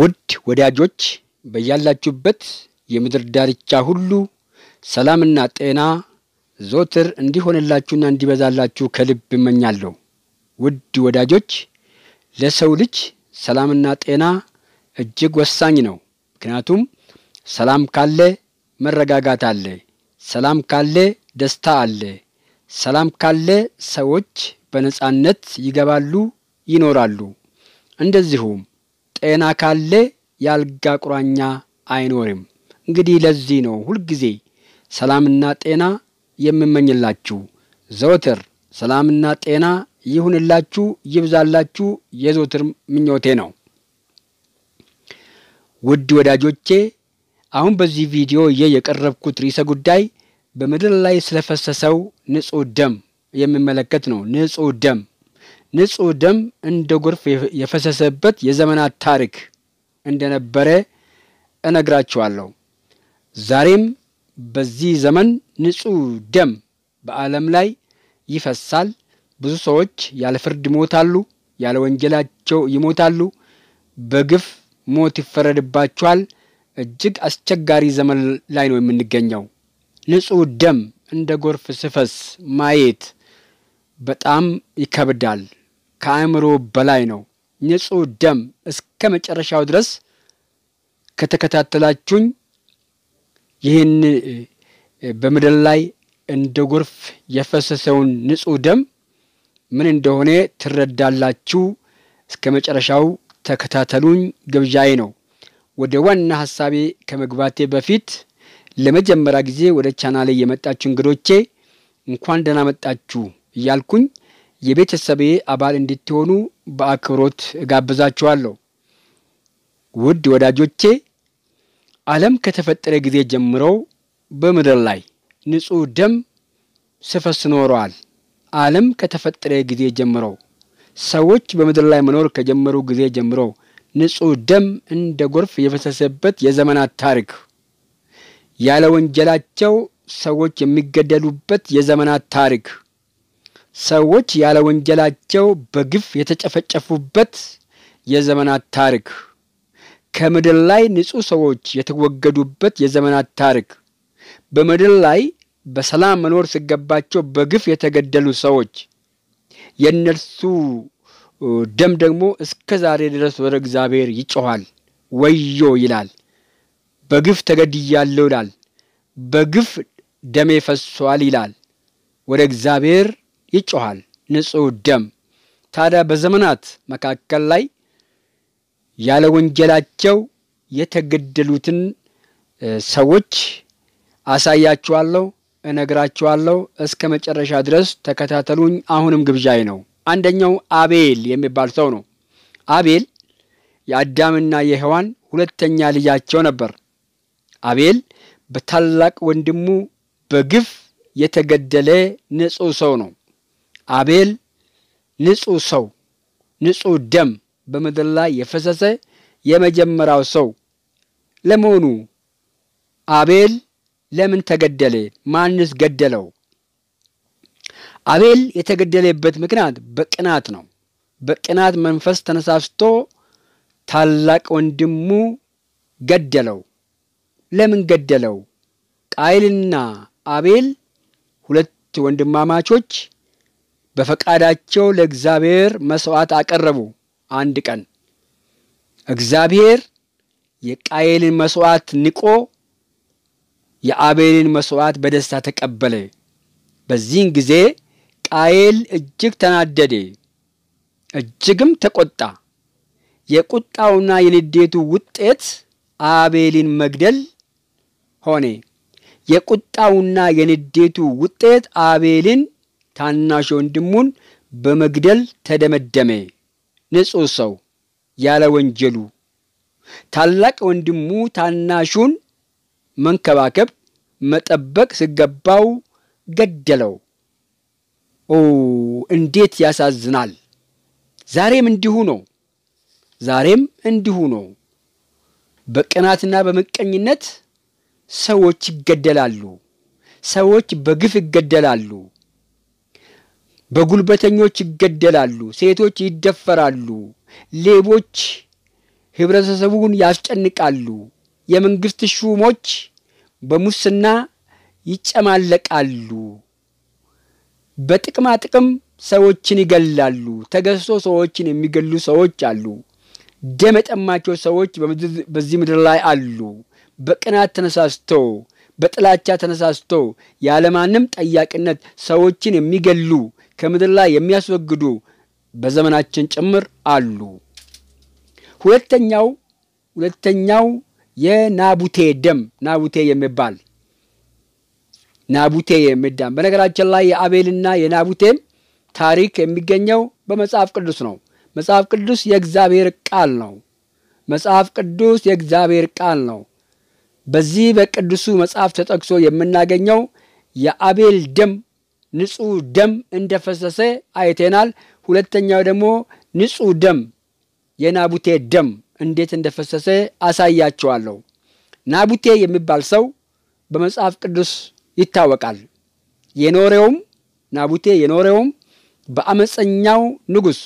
ውድ ወዳጆች በያላችሁበት የምድር ዳርቻ ሁሉ ሰላምና ጤና ዞትር እንዲሆንላችሁና እንዲበዛላችሁ ከልብ እመኛለሁ። ውድ ወዳጆች ለሰው ልጅ ሰላምና ጤና እጅግ ወሳኝ ነው። ምክንያቱም ሰላም ካለ መረጋጋት አለ፣ ሰላም ካለ ደስታ አለ፣ ሰላም ካለ ሰዎች በነጻነት ይገባሉ፣ ይኖራሉ። እንደዚሁም ጤና ካለ ያልጋ ቁራኛ አይኖርም። እንግዲህ ለዚህ ነው ሁልጊዜ ሰላምና ጤና የምመኝላችሁ። ዘወትር ሰላምና ጤና ይሁንላችሁ፣ ይብዛላችሁ የዘወትር ምኞቴ ነው። ውድ ወዳጆቼ አሁን በዚህ ቪዲዮ የቀረብኩት ርዕሰ ጉዳይ በምድር ላይ ስለፈሰሰው ንጹህ ደም የሚመለከት ነው። ንጹህ ደም ንጹህ ደም እንደ ጎርፍ የፈሰሰበት የዘመናት ታሪክ እንደነበረ እነግራችኋለሁ። ዛሬም በዚህ ዘመን ንጹህ ደም በዓለም ላይ ይፈሳል። ብዙ ሰዎች ያለ ፍርድ ይሞታሉ፣ ያለ ወንጀላቸው ይሞታሉ፣ በግፍ ሞት ይፈረድባቸዋል። እጅግ አስቸጋሪ ዘመን ላይ ነው የምንገኘው። ንጹህ ደም እንደ ጎርፍ ስፈስ ማየት በጣም ይከብዳል። ከአእምሮ በላይ ነው። ንጹሕ ደም እስከ መጨረሻው ድረስ ከተከታተላችሁኝ ይህን በምድር ላይ እንደ ጎርፍ የፈሰሰውን ንጹሕ ደም ምን እንደሆነ ትረዳላችሁ። እስከ መጨረሻው ተከታተሉኝ ግብዣዬ ነው። ወደ ዋና ሀሳቤ ከመግባቴ በፊት ለመጀመሪያ ጊዜ ወደ ቻናሌ የመጣችሁ እንግዶቼ እንኳን ደህና መጣችሁ እያልኩኝ የቤተሰቤ አባል እንድትሆኑ በአክብሮት እጋብዛችኋለሁ። ውድ ወዳጆቼ፣ ዓለም ከተፈጠረ ጊዜ ጀምሮ በምድር ላይ ንጹሕ ደም ስፈስ ኖረዋል። ዓለም ከተፈጠረ ጊዜ ጀምሮ ሰዎች በምድር ላይ መኖር ከጀመሩ ጊዜ ጀምሮ ንጹሕ ደም እንደ ጎርፍ የፈሰሰበት የዘመናት ታሪክ ያለ ወንጀላቸው ሰዎች የሚገደሉበት የዘመናት ታሪክ ሰዎች ያለ ወንጀላቸው በግፍ የተጨፈጨፉበት የዘመናት ታሪክ፣ ከምድር ላይ ንጹህ ሰዎች የተወገዱበት የዘመናት ታሪክ፣ በምድር ላይ በሰላም መኖር ሲገባቸው በግፍ የተገደሉ ሰዎች የእነርሱ ደም ደግሞ እስከ ዛሬ ድረስ ወደ እግዚአብሔር ይጮኋል፣ ወዮ ይላል። በግፍ ተገድያለሁ ይላል። በግፍ ደሜ ፈሷል ይላል። ወደ እግዚአብሔር ይጮኋል ንጹህ ደም። ታዲያ በዘመናት መካከል ላይ ያለ ወንጀላቸው የተገደሉትን ሰዎች አሳያችኋለሁ፣ እነግራችኋለሁ። እስከ መጨረሻ ድረስ ተከታተሉኝ። አሁንም ግብዣይ ነው። አንደኛው አቤል የሚባል ሰው ነው። አቤል የአዳምና የሔዋን ሁለተኛ ልጃቸው ነበር። አቤል በታላቅ ወንድሙ በግፍ የተገደለ ንጹሕ ሰው ነው። አቤል ንጹህ ሰው ንጹህ ደም በምድር ላይ የፈሰሰ የመጀመሪያው ሰው ለመሆኑ አቤል ለምን ተገደለ? ማንስ ገደለው? አቤል የተገደለበት ምክንያት በቅናት ነው። በቅናት መንፈስ ተነሳስቶ ታላቅ ወንድሙ ገደለው። ለምን ገደለው? ቃይልና አቤል ሁለት ወንድማማቾች በፈቃዳቸው ለእግዚአብሔር መስዋዕት አቀረቡ። አንድ ቀን እግዚአብሔር የቃየልን መስዋዕት ንቆ የአቤልን መስዋዕት በደስታ ተቀበለ። በዚህን ጊዜ ቃየል እጅግ ተናደደ፣ እጅግም ተቆጣ። የቁጣውና የንዴቱ ውጤት አቤልን መግደል ሆነ። የቁጣውና የንዴቱ ውጤት አቤልን ታናሽ ወንድሙን በመግደል ተደመደመ። ንጹሕ ሰው ያለ ወንጀሉ። ታላቅ ወንድሙ ታናሹን መንከባከብ፣ መጠበቅ ሲገባው ገደለው። ኦ እንዴት ያሳዝናል! ዛሬም እንዲሁ ነው። ዛሬም እንዲሁ ነው። በቅናትና በምቀኝነት ሰዎች ይገደላሉ። ሰዎች በግፍ ይገደላሉ። በጉልበተኞች ይገደላሉ፣ ሴቶች ይደፈራሉ፣ ሌቦች ህብረተሰቡን ያስጨንቃሉ፣ የመንግስት ሹሞች በሙስና ይጨማለቃሉ፣ በጥቅማ ጥቅም ሰዎችን ይገላሉ። ተገዝቶ ሰዎችን የሚገሉ ሰዎች አሉ። ደም የጠማቸው ሰዎች በዚህ ምድር ላይ አሉ። በቅናት ተነሳስተው በጥላቻ ተነሳስተው ያለማንም ጠያቂነት ሰዎችን የሚገሉ ከምድር ላይ የሚያስወግዱ በዘመናችን ጭምር አሉ። ሁለተኛው ሁለተኛው የናቡቴ ደም ናቡቴ የሚባል ናቡቴ የሚዳም በነገራችን ላይ የአቤልና የናቡቴም ታሪክ የሚገኘው በመጽሐፍ ቅዱስ ነው። መጽሐፍ ቅዱስ የእግዚአብሔር ቃል ነው። መጽሐፍ ቅዱስ የእግዚአብሔር ቃል ነው። በዚህ በቅዱሱ መጽሐፍ ተጠቅሶ የምናገኘው የአቤል ደም ንጹህ ደም እንደፈሰሰ አይተናል። ሁለተኛው ደግሞ ንጹህ ደም የናቡቴ ደም እንዴት እንደፈሰሰ አሳያቸዋለሁ። ናቡቴ የሚባል ሰው በመጽሐፍ ቅዱስ ይታወቃል። የኖሬውም ናቡቴ የኖሬውም በአመፀኛው ንጉሥ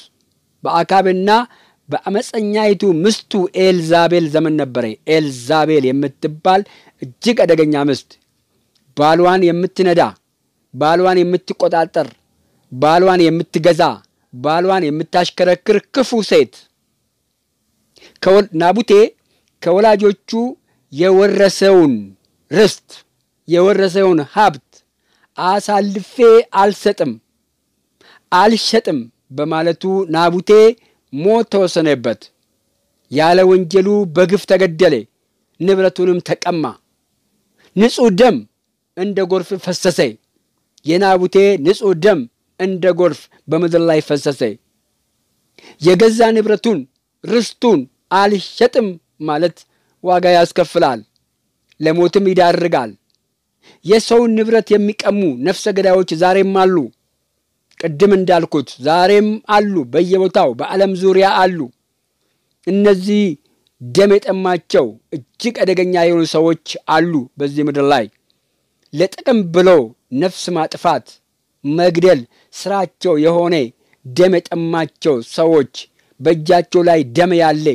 በአካብና በአመፀኛይቱ ምስቱ ኤልዛቤል ዘመን ነበረ። ኤልዛቤል የምትባል እጅግ አደገኛ ምስት ባሏን የምትነዳ ባሏን የምትቆጣጠር፣ ባሏን የምትገዛ፣ ባሏን የምታሽከረክር ክፉ ሴት ናቡቴ ከወላጆቹ የወረሰውን ርስት የወረሰውን ሀብት አሳልፌ አልሰጥም አልሸጥም በማለቱ ናቡቴ ሞት ተወሰነበት። ያለ ወንጀሉ በግፍ ተገደለ። ንብረቱንም ተቀማ። ንጹሕ ደም እንደ ጎርፍ ፈሰሰ። የናቡቴ ንጹሕ ደም እንደ ጎርፍ በምድር ላይ ፈሰሰ። የገዛ ንብረቱን ርስቱን አልሸጥም ማለት ዋጋ ያስከፍላል፣ ለሞትም ይዳርጋል። የሰውን ንብረት የሚቀሙ ነፍሰ ገዳዮች ዛሬም አሉ። ቅድም እንዳልኩት ዛሬም አሉ፣ በየቦታው በዓለም ዙሪያ አሉ። እነዚህ ደም የጠማቸው እጅግ አደገኛ የሆኑ ሰዎች አሉ በዚህ ምድር ላይ ለጥቅም ብለው ነፍስ ማጥፋት፣ መግደል ስራቸው የሆነ ደም የጠማቸው ሰዎች በእጃቸው ላይ ደም ያለ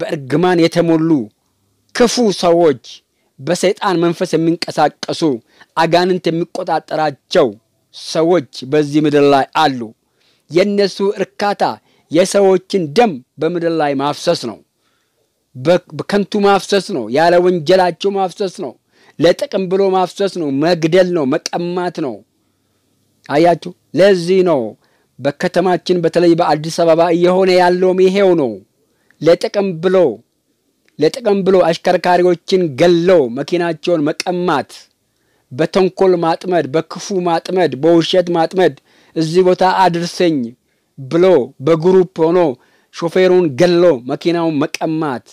በእርግማን የተሞሉ ክፉ ሰዎች በሰይጣን መንፈስ የሚንቀሳቀሱ አጋንንት የሚቆጣጠራቸው ሰዎች በዚህ ምድር ላይ አሉ። የእነሱ እርካታ የሰዎችን ደም በምድር ላይ ማፍሰስ ነው። በከንቱ ማፍሰስ ነው። ያለ ወንጀላቸው ማፍሰስ ነው። ለጥቅም ብሎ ማፍሰስ ነው፣ መግደል ነው፣ መቀማት ነው። አያችሁ፣ ለዚህ ነው በከተማችን በተለይ በአዲስ አበባ እየሆነ ያለውም ይሄው ነው። ለጥቅም ብሎ ለጥቅም ብሎ አሽከርካሪዎችን ገለው መኪናቸውን መቀማት፣ በተንኮል ማጥመድ፣ በክፉ ማጥመድ፣ በውሸት ማጥመድ፣ እዚህ ቦታ አድርሰኝ ብሎ በግሩፕ ሆኖ ሾፌሩን ገሎ መኪናውን መቀማት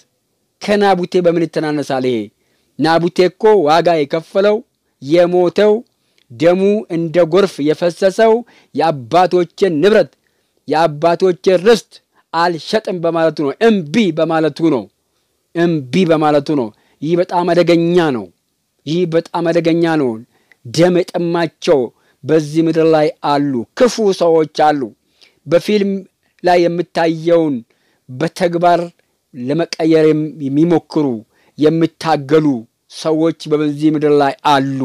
ከናቡቴ በምን ይተናነሳል ይሄ? ናቡቴኮ ዋጋ የከፈለው የሞተው ደሙ እንደ ጎርፍ የፈሰሰው የአባቶቼን ንብረት የአባቶቼን ርስት አልሸጥም በማለቱ ነው። እምቢ በማለቱ ነው። እምቢ በማለቱ ነው። ይህ በጣም አደገኛ ነው። ይህ በጣም አደገኛ ነው። ደም የጠማቸው በዚህ ምድር ላይ አሉ፣ ክፉ ሰዎች አሉ። በፊልም ላይ የምታየውን በተግባር ለመቀየር የሚሞክሩ የሚታገሉ ሰዎች በዚህ ምድር ላይ አሉ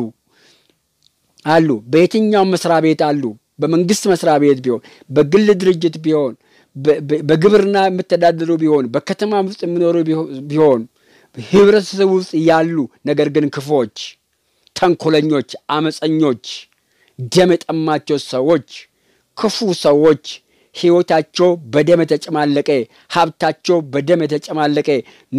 አሉ። በየትኛውም መስሪያ ቤት አሉ። በመንግስት መስሪያ ቤት ቢሆን፣ በግል ድርጅት ቢሆን፣ በግብርና የምተዳደሩ ቢሆን፣ በከተማ ውስጥ የሚኖሩ ቢሆን፣ ህብረተሰብ ውስጥ ያሉ ነገር ግን ክፎች፣ ተንኮለኞች፣ አመፀኞች፣ ደም የጠማቸው ሰዎች፣ ክፉ ሰዎች ሕይወታቸው በደም የተጨማለቀ፣ ሀብታቸው በደም የተጨማለቀ፣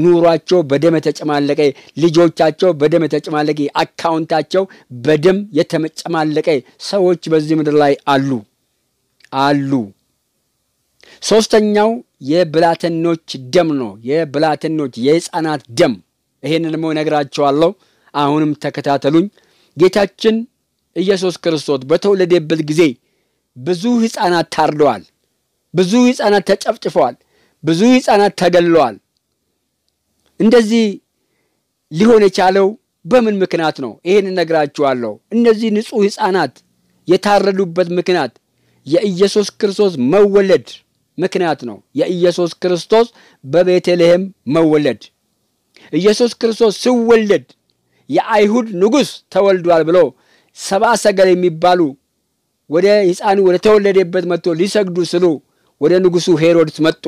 ኑሯቸው በደም የተጨማለቀ፣ ልጆቻቸው በደም የተጨማለቀ፣ አካውንታቸው በደም የተጨማለቀ ሰዎች በዚህ ምድር ላይ አሉ አሉ። ሶስተኛው የብላተኖች ደም ነው። የብላተኖች የህፃናት ደም። ይህንን ደግሞ እነግራቸዋለሁ። አሁንም ተከታተሉኝ። ጌታችን ኢየሱስ ክርስቶስ በተወለደበት ጊዜ ብዙ ህፃናት ታርደዋል። ብዙ ህፃናት ተጨፍጭፈዋል። ብዙ ህፃናት ተገልለዋል። እንደዚህ ሊሆን የቻለው በምን ምክንያት ነው? ይህን እነግራችኋለሁ። እነዚህ ንጹሕ ህፃናት የታረዱበት ምክንያት የኢየሱስ ክርስቶስ መወለድ ምክንያት ነው። የኢየሱስ ክርስቶስ በቤተልሔም መወለድ ኢየሱስ ክርስቶስ ሲወለድ የአይሁድ ንጉሥ ተወልዷል ብሎ ሰባ ሰገል የሚባሉ ወደ ሕፃኑ ወደ ተወለደበት መጥቶ ሊሰግዱ ስሉ ወደ ንጉሱ ሄሮድስ መጡ።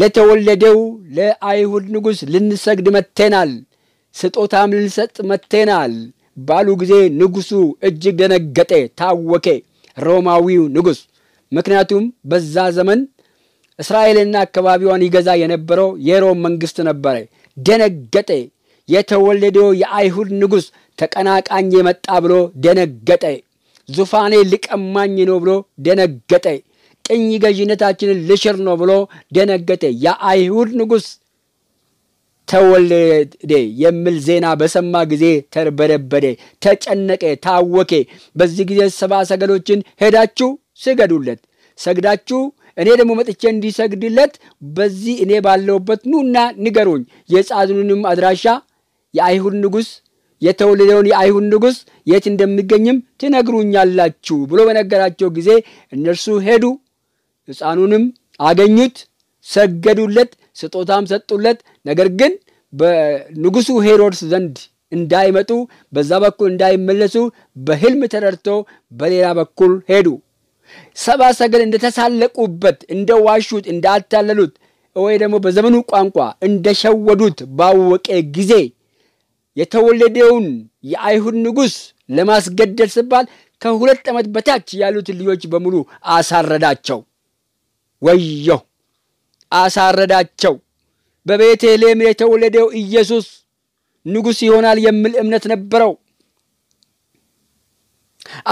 ለተወለደው ለአይሁድ ንጉስ ልንሰግድ መጥተናል፣ ስጦታም ልንሰጥ መጥተናል ባሉ ጊዜ ንጉሱ እጅግ ደነገጠ፣ ታወከ ሮማዊው ንጉስ ምክንያቱም በዛ ዘመን እስራኤልና አካባቢዋን ይገዛ የነበረው የሮም መንግስት ነበረ። ደነገጠ። የተወለደው የአይሁድ ንጉስ ተቀናቃኝ የመጣ ብሎ ደነገጠ። ዙፋኔ ሊቀማኝ ነው ብሎ ደነገጠ። ቅኝ ገዥነታችንን ልሽር ነው ብሎ ደነገጠ። የአይሁድ ንጉሥ ተወለደ የሚል ዜና በሰማ ጊዜ ተርበደበደ፣ ተጨነቀ፣ ታወኬ። በዚህ ጊዜ ሰባ ሰገሎችን ሄዳችሁ ስገዱለት፣ ሰግዳችሁ እኔ ደግሞ መጥቼ እንዲሰግድለት በዚህ እኔ ባለውበት ኑና ንገሩኝ። የጻድኑንም አድራሻ የአይሁድ ንጉሥ የተወለደውን የአይሁድ ንጉሥ የት እንደሚገኝም ትነግሩኛላችሁ ብሎ በነገራቸው ጊዜ እነርሱ ሄዱ። ሕፃኑንም አገኙት፣ ሰገዱለት፣ ስጦታም ሰጡለት። ነገር ግን በንጉሡ ሄሮድስ ዘንድ እንዳይመጡ በዛ በኩል እንዳይመለሱ በህልም ተረድቶ በሌላ በኩል ሄዱ። ሰባ ሰገል እንደተሳለቁበት፣ እንደዋሹት፣ እንዳታለሉት ወይ ደግሞ በዘመኑ ቋንቋ እንደሸወዱት ባወቀ ጊዜ የተወለደውን የአይሁድ ንጉሥ ለማስገደል ሲባል ከሁለት ዓመት በታች ያሉትን ልጆች በሙሉ አሳረዳቸው። ወየው አሳረዳቸው። በቤተልሔም የተወለደው ኢየሱስ ንጉሥ ይሆናል የሚል እምነት ነበረው።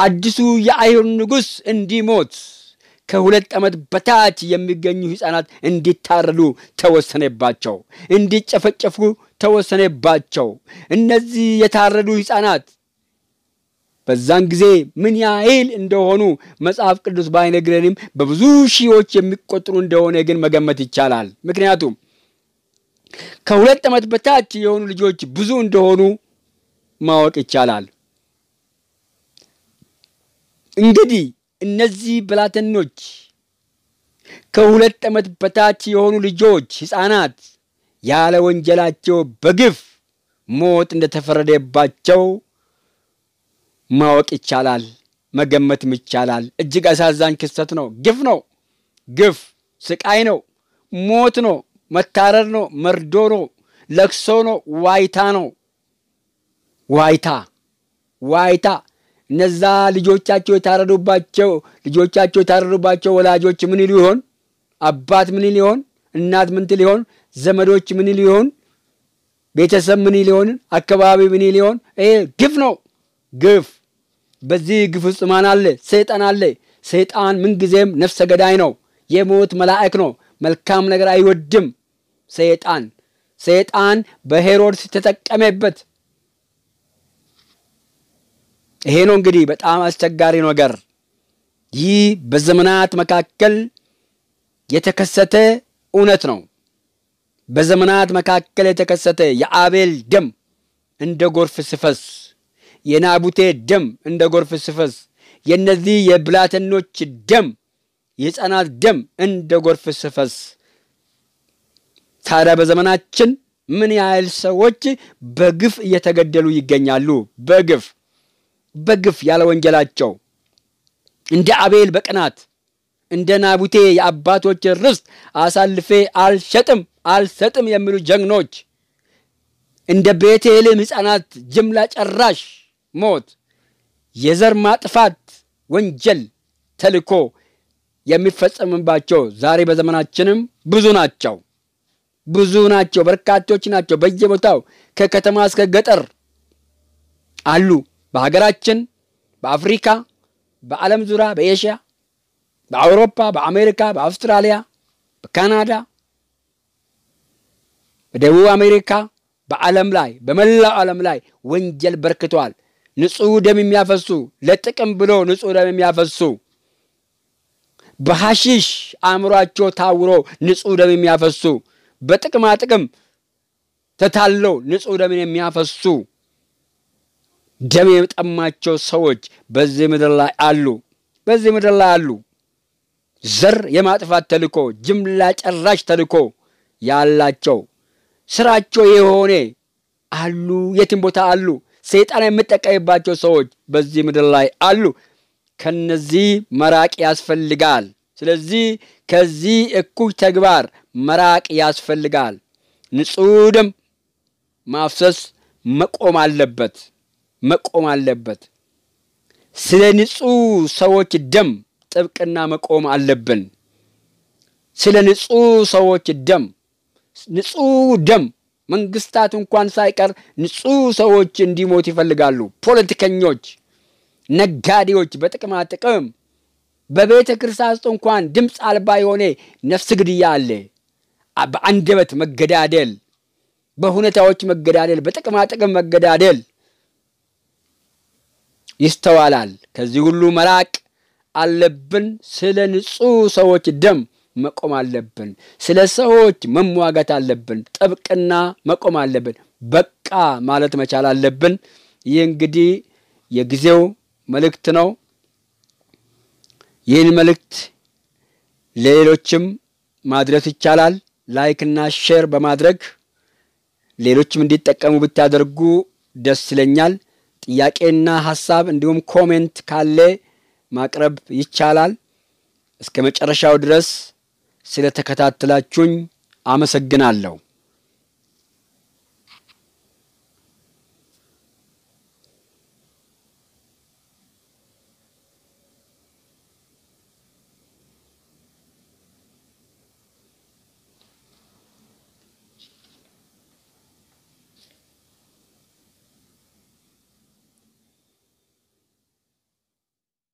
አዲሱ የአይሁድ ንጉሥ እንዲሞት ከሁለት ዓመት በታች የሚገኙ ሕፃናት እንዲታረዱ ተወሰነባቸው፣ እንዲጨፈጨፉ ተወሰነባቸው። እነዚህ የታረዱ ሕፃናት በዛን ጊዜ ምን ያህል እንደሆኑ መጽሐፍ ቅዱስ ባይነግረንም በብዙ ሺዎች የሚቆጥሩ እንደሆነ ግን መገመት ይቻላል። ምክንያቱም ከሁለት ዓመት በታች የሆኑ ልጆች ብዙ እንደሆኑ ማወቅ ይቻላል። እንግዲህ እነዚህ ብላተኖች ከሁለት ዓመት በታች የሆኑ ልጆች ሕፃናት ያለ ወንጀላቸው በግፍ ሞት እንደተፈረደባቸው ማወቅ ይቻላል፣ መገመትም ይቻላል። እጅግ አሳዛኝ ክስተት ነው። ግፍ ነው። ግፍ ስቃይ ነው። ሞት ነው። መታረድ ነው። መርዶ ነው። ለቅሶ ነው። ዋይታ ነው። ዋይታ ዋይታ እነዛ ልጆቻቸው የታረዱባቸው ልጆቻቸው የታረዱባቸው ወላጆች ምን ይሉ ይሆን? አባት ምን ይል ይሆን? እናት ምን ትል ይሆን? ዘመዶች ምን ይል ይሆን? ቤተሰብ ምን ይል ይሆን? አካባቢ ምን ይል ይሆን? ይሄ ግፍ ነው። ግፍ በዚህ ግፍ ውስጥ ማን አለ? ሰይጣን አለ። ሰይጣን ምንጊዜም ነፍሰ ገዳይ ነው። የሞት መላእክ ነው። መልካም ነገር አይወድም። ሰይጣን ሰይጣን በሄሮድስ ተጠቀመበት። ይሄ ነው እንግዲህ በጣም አስቸጋሪ ነገር። ይህ በዘመናት መካከል የተከሰተ እውነት ነው። በዘመናት መካከል የተከሰተ የአቤል ደም እንደ ጎርፍ ሲፈስ የናቡቴ ደም እንደ ጎርፍ ስፈስ፣ የእነዚህ የብላተኖች ደም፣ የሕፃናት ደም እንደ ጎርፍ ስፈስ። ታዲያ በዘመናችን ምን ያህል ሰዎች በግፍ እየተገደሉ ይገኛሉ? በግፍ በግፍ ያለ ወንጀላቸው እንደ አቤል በቅናት እንደ ናቡቴ የአባቶች ርስት አሳልፌ አልሸጥም አልሰጥም የሚሉ ጀግኖች እንደ ቤቴልም ሕፃናት ጅምላ ጨራሽ ሞት፣ የዘር ማጥፋት ወንጀል ተልኮ የሚፈጸምባቸው ዛሬ በዘመናችንም ብዙ ናቸው። ብዙ ናቸው፣ በርካቶች ናቸው። በየቦታው ከከተማ እስከ ገጠር አሉ። በሀገራችን፣ በአፍሪካ፣ በዓለም ዙሪያ፣ በኤሽያ፣ በአውሮፓ፣ በአሜሪካ፣ በአውስትራሊያ፣ በካናዳ፣ በደቡብ አሜሪካ፣ በዓለም ላይ በመላው ዓለም ላይ ወንጀል በርክቷል። ንጹህ ደም የሚያፈሱ ለጥቅም ብሎ ንጹህ ደም የሚያፈሱ በሐሺሽ አእምሯቸው ታውሮ ንጹህ ደም የሚያፈሱ በጥቅማ ጥቅም ተታለው ንጹህ ደምን የሚያፈሱ ደም የጠማቸው ሰዎች በዚህ ምድር ላይ አሉ። በዚህ ምድር ላይ አሉ። ዘር የማጥፋት ተልኮ፣ ጅምላ ጨራሽ ተልኮ ያላቸው ስራቸው የሆነ አሉ። የትም ቦታ አሉ። ሰይጣን የምጠቀምባቸው ሰዎች በዚህ ምድር ላይ አሉ። ከነዚህ መራቅ ያስፈልጋል። ስለዚህ ከዚህ እኩይ ተግባር መራቅ ያስፈልጋል። ንጹሕ ደም ማፍሰስ መቆም አለበት መቆም አለበት። ስለ ንጹህ ሰዎች ደም ጥብቅና መቆም አለብን። ስለ ንጹህ ሰዎች ደም ንጹህ ደም መንግስታት እንኳን ሳይቀር ንጹህ ሰዎች እንዲሞት ይፈልጋሉ። ፖለቲከኞች፣ ነጋዴዎች በጥቅማ ጥቅም በቤተ ክርስቲያን ውስጥ እንኳን ድምፅ አልባ የሆነ ነፍስ ግድያ አለ። በአንደበት መገዳደል፣ በሁኔታዎች መገዳደል፣ በጥቅማ ጥቅም መገዳደል ይስተዋላል። ከዚህ ሁሉ መራቅ አለብን። ስለ ንጹህ ሰዎች ደም መቆም አለብን። ስለ ሰዎች መሟገት አለብን። ጥብቅና መቆም አለብን። በቃ ማለት መቻል አለብን። ይህ እንግዲህ የጊዜው መልእክት ነው። ይህን መልእክት ለሌሎችም ማድረስ ይቻላል። ላይክና ሼር በማድረግ ሌሎችም እንዲጠቀሙ ብታደርጉ ደስ ይለኛል። ጥያቄና ሀሳብ እንዲሁም ኮሜንት ካለ ማቅረብ ይቻላል። እስከ መጨረሻው ድረስ ተከታተላችሁኝ አመሰግናለሁ።